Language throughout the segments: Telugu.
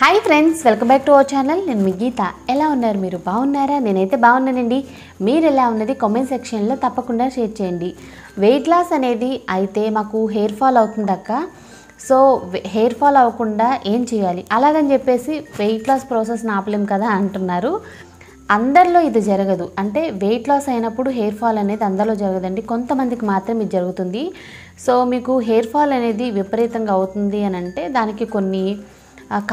hi friends welcome back to our channel నేను మీ గీత ఎలా ఉన్నారు మీరు బాగున్నారా నేనైతే బాగున్నానండి మీరు ఎలా ఉన్నది కామెంట్ సెక్షన్లో తప్పకుండా షేర్ చేయండి వెయిట్ లాస్ అనేది అయితే మాకు హెయిర్ ఫాల్ అవుతుందక్క సో హెయిర్ ఫాల్ అవ్వకుండా ఏం చేయాలి అలాగని చెప్పేసి వెయిట్ లాస్ ప్రాసెస్ నాపలేం కదా అంటున్నారు అందరిలో ఇది జరగదు అంటే వెయిట్ లాస్ అయినప్పుడు హెయిర్ ఫాల్ అనేది అందరిలో జరగదండి కొంతమందికి మాత్రం ఇది జరుగుతుంది సో మీకు హెయిర్ ఫాల్ అనేది విపరీతంగా అవుతుంది అని అంటే దానికి కొన్ని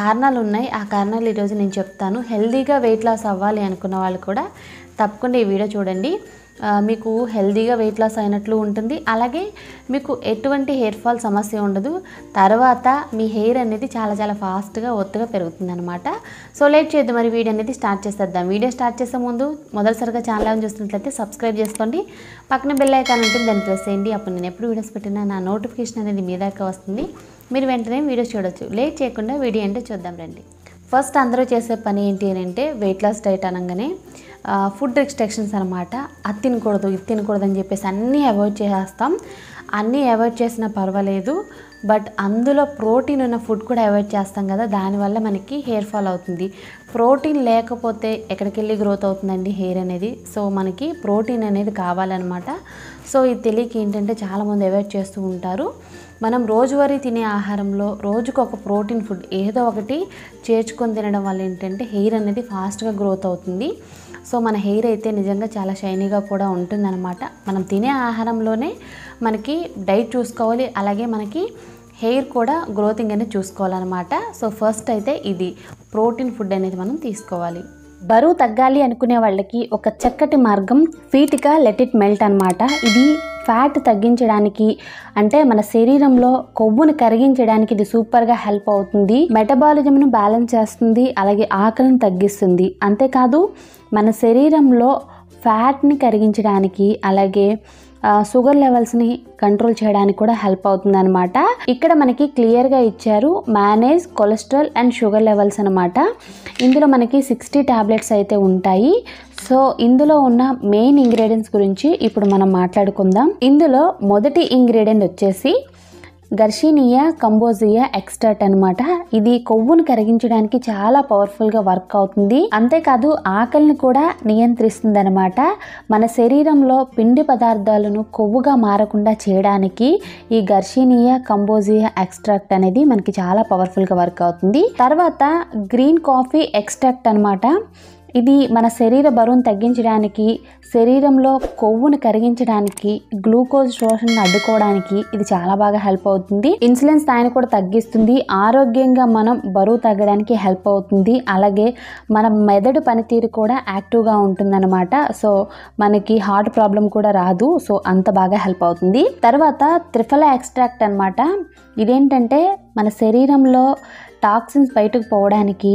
కారణాలు ఉన్నాయి ఆ కారణాలు ఈరోజు నేను చెప్తాను హెల్దీగా వెయిట్ లాస్ అవ్వాలి అనుకున్న వాళ్ళు కూడా తప్పకుండా ఈ వీడియో చూడండి మీకు హెల్దీగా వెయిట్ లాస్ అయినట్లు ఉంటుంది అలాగే మీకు ఎటువంటి హెయిర్ ఫాల్ సమస్య ఉండదు తర్వాత మీ హెయిర్ అనేది చాలా చాలా ఫాస్ట్గా ఒత్తుగా పెరుగుతుంది అనమాట సో లేట్ చేయొద్దు మరి వీడియో అనేది స్టార్ట్ చేసేద్దాం వీడియో స్టార్ట్ చేసే ముందు మొదటిసారిగా ఛానల్ చూసినట్లయితే సబ్స్క్రైబ్ చేసుకోండి పక్కన బెల్ ఐకాన్ ఉంటుంది దాన్ని ప్రెస్ చేయండి అప్పుడు నేను ఎప్పుడు వీడియోస్ పెట్టినా నా నోటిఫికేషన్ అనేది మీ దాకా వస్తుంది మీరు వెంటనే వీడియో చూడొచ్చు లేట్ చేయకుండా వీడియో అంటే చూద్దాం రండి ఫస్ట్ అందరూ చేసే పని ఏంటి అని అంటే వెయిట్ లాస్ డైట్ అనగానే ఫుడ్ రిస్ట్రిక్షన్స్ అనమాట అది తినకూడదు ఇది తినకూడదు అని చెప్పేసి అన్నీ అవాయిడ్ చేస్తాం అన్నీ అవాయిడ్ చేసినా పర్వాలేదు బట్ అందులో ప్రోటీన్ ఉన్న ఫుడ్ కూడా అవాయిడ్ చేస్తాం కదా దానివల్ల మనకి హెయిర్ ఫాల్ అవుతుంది ప్రోటీన్ లేకపోతే ఎక్కడికి వెళ్ళి గ్రోత్ అవుతుందండి హెయిర్ అనేది సో మనకి ప్రోటీన్ అనేది కావాలన్నమాట సో ఇది తెలియక ఏంటంటే చాలామంది అవాయిడ్ చేస్తూ ఉంటారు మనం రోజువారీ తినే ఆహారంలో రోజుకు ఒక ప్రోటీన్ ఫుడ్ ఏదో ఒకటి చేర్చుకొని తినడం వల్ల ఏంటంటే హెయిర్ అనేది ఫాస్ట్గా గ్రోత్ అవుతుంది సో మన హెయిర్ అయితే నిజంగా చాలా షైనీగా కూడా ఉంటుందన్నమాట మనం తినే ఆహారంలోనే మనకి డైట్ చూసుకోవాలి అలాగే మనకి హెయిర్ కూడా గ్రోతింగ్ అనేది చూసుకోవాలన్నమాట సో ఫస్ట్ అయితే ఇది ప్రోటీన్ ఫుడ్ అనేది మనం తీసుకోవాలి బరువు తగ్గాలి అనుకునే వాళ్ళకి ఒక చక్కటి మార్గం లెట్ లెటిట్ మెల్ట్ అనమాట ఇది ఫ్యాట్ తగ్గించడానికి అంటే మన శరీరంలో కొవ్వును కరిగించడానికి ఇది సూపర్గా హెల్ప్ అవుతుంది మెటబాలిజంను బ్యాలెన్స్ చేస్తుంది అలాగే ఆకలిని తగ్గిస్తుంది అంతేకాదు మన శరీరంలో ఫ్యాట్ని కరిగించడానికి అలాగే షుగర్ లెవెల్స్ని కంట్రోల్ చేయడానికి కూడా హెల్ప్ అవుతుంది అనమాట ఇక్కడ మనకి క్లియర్గా ఇచ్చారు manage cholesterol and sugar levels అనమాట ఇందులో మనకి సిక్స్టీ ట్యాబ్లెట్స్ అయితే ఉంటాయి సో ఇందులో ఉన్న మెయిన్ ఇంగ్రీడియంట్స్ గురించి ఇప్పుడు మనం మాట్లాడుకుందాం ఇందులో మొదటి ఇంగ్రీడియంట్ వచ్చేసి గర్షీనియా కంబోజియా ఎక్స్టర్ట్ అనమాట ఇది కొవ్వును కరిగించడానికి చాలా పవర్ఫుల్గా వర్క్ అవుతుంది అంతేకాదు ఆకలిని కూడా నియంత్రిస్తుంది అనమాట మన శరీరంలో పిండి పదార్థాలను కొవ్వుగా మారకుండా చేయడానికి ఈ గర్షీనియా కంబోజియా ఎక్స్ట్రాక్ట్ అనేది మనకి చాలా పవర్ఫుల్గా వర్క్ అవుతుంది తర్వాత గ్రీన్ కాఫీ ఎక్స్ట్రాక్ట్ అనమాట ఇది మన శరీర బరువును తగ్గించడానికి శరీరంలో కొవ్వును కరిగించడానికి గ్లూకోజ్ శోషణను అడ్డుకోవడానికి ఇది చాలా బాగా హెల్ప్ అవుతుంది ఇన్సులిన్ స్థాయిని కూడా తగ్గిస్తుంది ఆరోగ్యంగా మనం బరువు తగ్గడానికి హెల్ప్ అవుతుంది అలాగే మన మెదడు పనితీరు కూడా యాక్టివ్గా ఉంటుందన్నమాట సో మనకి హార్ట్ ప్రాబ్లం కూడా రాదు సో అంత బాగా హెల్ప్ అవుతుంది తర్వాత త్రిఫల ఎక్స్ట్రాక్ట్ అనమాట ఇదేంటంటే మన శరీరంలో టాక్సిన్స్ బయటకు పోవడానికి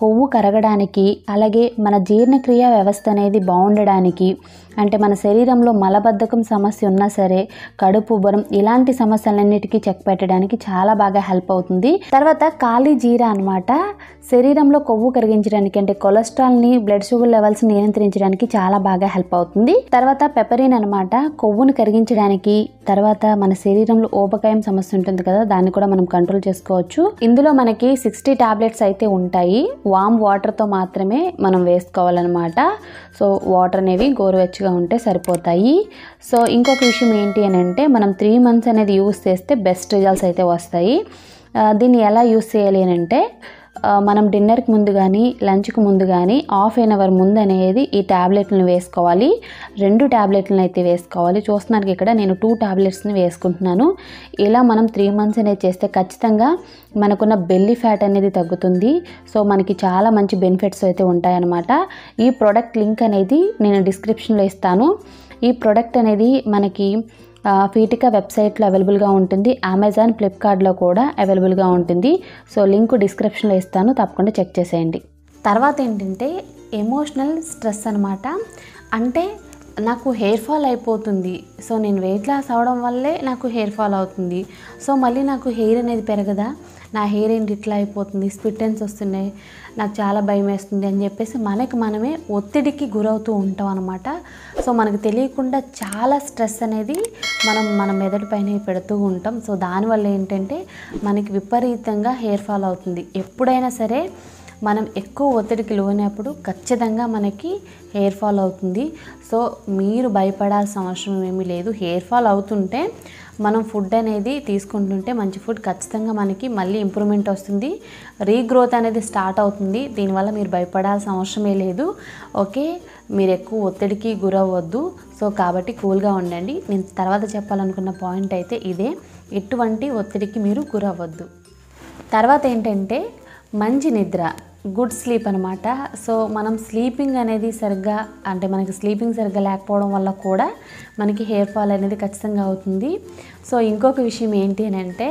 కొవ్వు కరగడానికి అలాగే మన జీర్ణక్రియ వ్యవస్థ అనేది బాగుండడానికి అంటే మన శరీరంలో మలబద్ధకం సమస్య ఉన్నా సరే కడుపు ఉబ్బరం ఇలాంటి సమస్యలన్నిటికీ చెక్ పెట్టడానికి చాలా బాగా హెల్ప్ అవుతుంది తర్వాత కాళీ జీరా అనమాట శరీరంలో కొవ్వు కరిగించడానికి అంటే కొలెస్ట్రాల్ని బ్లడ్ షుగర్ లెవెల్స్ నియంత్రించడానికి చాలా బాగా హెల్ప్ అవుతుంది తర్వాత పెపరిన్ అనమాట కొవ్వును కరిగించడానికి తర్వాత మన శరీరంలో ఊబకాయం సమస్య ఉంటుంది కదా దాన్ని కూడా మనం కంట్రోల్ చేసుకోవచ్చు ఇందులో మనకి సిక్స్టీ టాబ్లెట్స్ అయితే ఉంటాయి వామ్ వాటర్తో మాత్రమే మనం వేసుకోవాలన్నమాట సో వాటర్ అనేవి గోరువెచ్చగా ఇంచెస్గా ఉంటే సరిపోతాయి సో ఇంకొక విషయం ఏంటి అని అంటే మనం త్రీ మంత్స్ అనేది యూస్ చేస్తే బెస్ట్ రిజల్ట్స్ అయితే వస్తాయి దీన్ని ఎలా యూస్ చేయాలి అని అంటే మనం డిన్నర్కి ముందు కానీ లంచ్కి ముందు కానీ హాఫ్ ఎన్ అవర్ ముందు అనేది ఈ ట్యాబ్లెట్లను వేసుకోవాలి రెండు ట్యాబ్లెట్లను అయితే వేసుకోవాలి చూస్తున్నారు ఇక్కడ నేను టూ ట్యాబ్లెట్స్ని వేసుకుంటున్నాను ఇలా మనం త్రీ మంత్స్ అనేది చేస్తే ఖచ్చితంగా మనకున్న బెల్లీ ఫ్యాట్ అనేది తగ్గుతుంది సో మనకి చాలా మంచి బెనిఫిట్స్ అయితే ఉంటాయన్నమాట ఈ ప్రోడక్ట్ లింక్ అనేది నేను డిస్క్రిప్షన్లో ఇస్తాను ఈ ప్రోడక్ట్ అనేది మనకి ఫీటికా వెబ్సైట్లో అవైలబుల్గా ఉంటుంది అమెజాన్ ఫ్లిప్కార్ట్లో కూడా అవైలబుల్గా ఉంటుంది సో లింక్ డిస్క్రిప్షన్లో ఇస్తాను తప్పకుండా చెక్ చేసేయండి తర్వాత ఏంటంటే ఎమోషనల్ స్ట్రెస్ అనమాట అంటే నాకు హెయిర్ ఫాల్ అయిపోతుంది సో నేను వెయిట్ లాస్ అవడం వల్లే నాకు హెయిర్ ఫాల్ అవుతుంది సో మళ్ళీ నాకు హెయిర్ అనేది పెరగదా నా హెయిర్ ఏంటి ఇట్లా అయిపోతుంది స్పిట్టెన్స్ వస్తున్నాయి నాకు చాలా భయం వేస్తుంది అని చెప్పేసి మనకి మనమే ఒత్తిడికి గురవుతూ ఉంటాం అనమాట సో మనకు తెలియకుండా చాలా స్ట్రెస్ అనేది మనం మన మెదడుపైన పెడుతూ ఉంటాం సో దానివల్ల ఏంటంటే మనకి విపరీతంగా హెయిర్ ఫాల్ అవుతుంది ఎప్పుడైనా సరే మనం ఎక్కువ ఒత్తిడికి లోనప్పుడు ఖచ్చితంగా మనకి హెయిర్ ఫాల్ అవుతుంది సో మీరు భయపడాల్సిన అవసరం ఏమీ లేదు హెయిర్ ఫాల్ అవుతుంటే మనం ఫుడ్ అనేది తీసుకుంటుంటే మంచి ఫుడ్ ఖచ్చితంగా మనకి మళ్ళీ ఇంప్రూవ్మెంట్ వస్తుంది రీగ్రోత్ అనేది స్టార్ట్ అవుతుంది దీనివల్ల మీరు భయపడాల్సిన అవసరమే లేదు ఓకే మీరు ఎక్కువ ఒత్తిడికి గురవ్వద్దు సో కాబట్టి కూల్గా ఉండండి నేను తర్వాత చెప్పాలనుకున్న పాయింట్ అయితే ఇదే ఎటువంటి ఒత్తిడికి మీరు గురవ్వద్దు తర్వాత ఏంటంటే మంచి నిద్ర గుడ్ స్లీప్ అనమాట సో మనం స్లీపింగ్ అనేది సరిగ్గా అంటే మనకి స్లీపింగ్ సరిగ్గా లేకపోవడం వల్ల కూడా మనకి హెయిర్ ఫాల్ అనేది ఖచ్చితంగా అవుతుంది సో ఇంకొక విషయం ఏంటి అని అంటే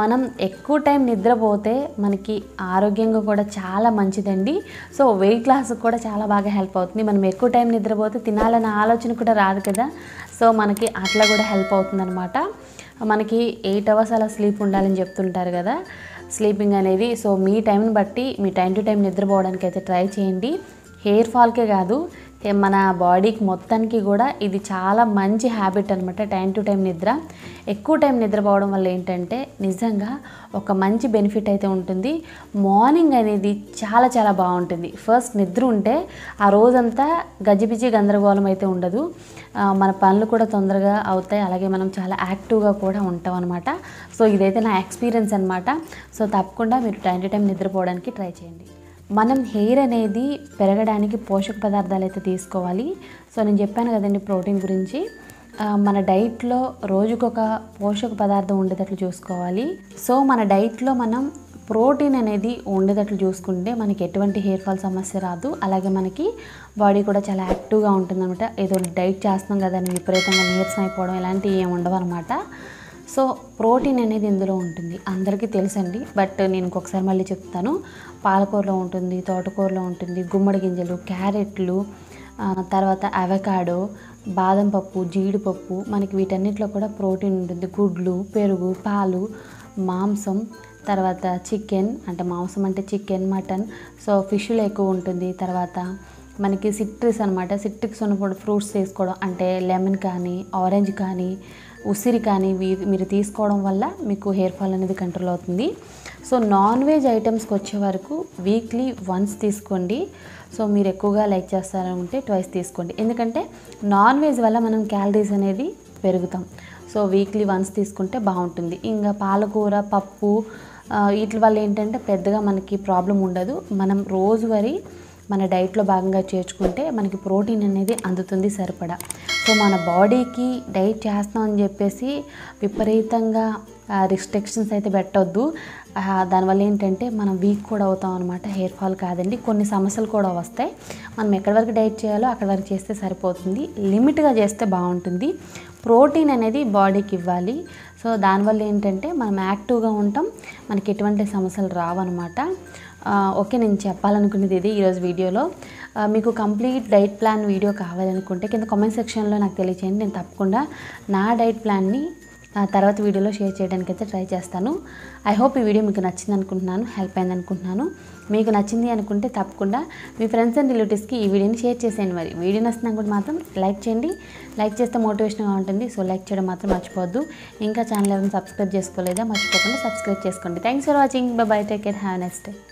మనం ఎక్కువ టైం నిద్రపోతే మనకి ఆరోగ్యంగా కూడా చాలా మంచిదండి సో వెయిట్ లాస్కి కూడా చాలా బాగా హెల్ప్ అవుతుంది మనం ఎక్కువ టైం నిద్రపోతే తినాలనే ఆలోచన కూడా రాదు కదా సో మనకి అట్లా కూడా హెల్ప్ అవుతుందన్నమాట మనకి ఎయిట్ అవర్స్ అలా స్లీప్ ఉండాలని చెప్తుంటారు కదా స్లీపింగ్ అనేది సో మీ టైంని బట్టి మీ టైం టు టైం నిద్రపోవడానికి అయితే ట్రై చేయండి హెయిర్ ఫాల్కే కాదు మన బాడీకి మొత్తానికి కూడా ఇది చాలా మంచి హ్యాబిట్ అనమాట టైం టు టైం నిద్ర ఎక్కువ టైం నిద్రపోవడం వల్ల ఏంటంటే నిజంగా ఒక మంచి బెనిఫిట్ అయితే ఉంటుంది మార్నింగ్ అనేది చాలా చాలా బాగుంటుంది ఫస్ట్ నిద్ర ఉంటే ఆ రోజంతా గజిబిజి గందరగోళం అయితే ఉండదు మన పనులు కూడా తొందరగా అవుతాయి అలాగే మనం చాలా యాక్టివ్గా కూడా ఉంటాం అనమాట సో ఇదైతే నా ఎక్స్పీరియన్స్ అనమాట సో తప్పకుండా మీరు టైం టు టైం నిద్రపోవడానికి ట్రై చేయండి మనం హెయిర్ అనేది పెరగడానికి పోషక పదార్థాలు అయితే తీసుకోవాలి సో నేను చెప్పాను కదండి ప్రోటీన్ గురించి మన డైట్లో రోజుకొక పోషక పదార్థం ఉండేటట్లు చూసుకోవాలి సో మన డైట్లో మనం ప్రోటీన్ అనేది ఉండేటట్లు చూసుకుంటే మనకి ఎటువంటి హెయిర్ ఫాల్ సమస్య రాదు అలాగే మనకి బాడీ కూడా చాలా యాక్టివ్గా ఉంటుందన్నమాట ఏదో డైట్ చేస్తున్నాం కదని విపరీతంగా నీరసం అయిపోవడం ఇలాంటివి ఏమి ఉండవు అనమాట సో ప్రోటీన్ అనేది ఇందులో ఉంటుంది అందరికీ తెలుసండి బట్ నేను ఇంకొకసారి మళ్ళీ చెప్తాను పాలకూరలో ఉంటుంది తోటకూరలో ఉంటుంది గుమ్మడి గింజలు క్యారెట్లు తర్వాత అవకాడో బాదం పప్పు జీడిపప్పు మనకి వీటన్నిటిలో కూడా ప్రోటీన్ ఉంటుంది గుడ్లు పెరుగు పాలు మాంసం తర్వాత చికెన్ అంటే మాంసం అంటే చికెన్ మటన్ సో ఫిష్లో ఎక్కువ ఉంటుంది తర్వాత మనకి సిట్రిక్స్ అనమాట సిట్రిక్స్ ఉన్నప్పుడు ఫ్రూట్స్ తీసుకోవడం అంటే లెమన్ కానీ ఆరెంజ్ కానీ ఉసిరి కానీ మీరు తీసుకోవడం వల్ల మీకు హెయిర్ ఫాల్ అనేది కంట్రోల్ అవుతుంది సో నాన్ వెజ్ ఐటమ్స్కి వచ్చే వరకు వీక్లీ వన్స్ తీసుకోండి సో మీరు ఎక్కువగా లైక్ చేస్తారంటే ట్వైస్ తీసుకోండి ఎందుకంటే నాన్ వెజ్ వల్ల మనం క్యాలరీస్ అనేది పెరుగుతాం సో వీక్లీ వన్స్ తీసుకుంటే బాగుంటుంది ఇంకా పాలకూర పప్పు వీటి వల్ల ఏంటంటే పెద్దగా మనకి ప్రాబ్లం ఉండదు మనం రోజువారీ మన డైట్లో భాగంగా చేర్చుకుంటే మనకి ప్రోటీన్ అనేది అందుతుంది సరిపడా సో మన బాడీకి డైట్ చేస్తాం అని చెప్పేసి విపరీతంగా రిస్ట్రిక్షన్స్ అయితే పెట్టద్దు దానివల్ల ఏంటంటే మనం వీక్ కూడా అవుతాం అనమాట హెయిర్ ఫాల్ కాదండి కొన్ని సమస్యలు కూడా వస్తాయి మనం ఎక్కడి వరకు డైట్ చేయాలో అక్కడి వరకు చేస్తే సరిపోతుంది లిమిట్గా చేస్తే బాగుంటుంది ప్రోటీన్ అనేది బాడీకి ఇవ్వాలి సో దానివల్ల ఏంటంటే మనం యాక్టివ్గా ఉంటాం మనకి ఎటువంటి సమస్యలు రావన్నమాట ఓకే నేను చెప్పాలనుకునేది ఇది ఈరోజు వీడియోలో మీకు కంప్లీట్ డైట్ ప్లాన్ వీడియో కావాలనుకుంటే కింద కామెంట్ సెక్షన్లో నాకు తెలియచేయండి నేను తప్పకుండా నా డైట్ ప్లాన్ని తర్వాత వీడియోలో షేర్ చేయడానికి అయితే ట్రై చేస్తాను ఐ హోప్ ఈ వీడియో మీకు నచ్చింది అనుకుంటున్నాను హెల్ప్ అయింది అనుకుంటున్నాను మీకు నచ్చింది అనుకుంటే తప్పకుండా మీ ఫ్రెండ్స్ అండ్ రిలేటివ్స్కి ఈ వీడియోని షేర్ చేసేయండి మరి వీడియో నచ్చిన కూడా మాత్రం లైక్ చేయండి లైక్ చేస్తే మోటివేషన్గా ఉంటుంది సో లైక్ చేయడం మాత్రం మర్చిపోవద్దు ఇంకా ఛానల్ ఏమైనా సబ్స్క్రైబ్ చేసుకోలేదా మర్చిపోకుండా సబ్స్క్రైబ్ చేసుకోండి thanks for watching bye take care have next day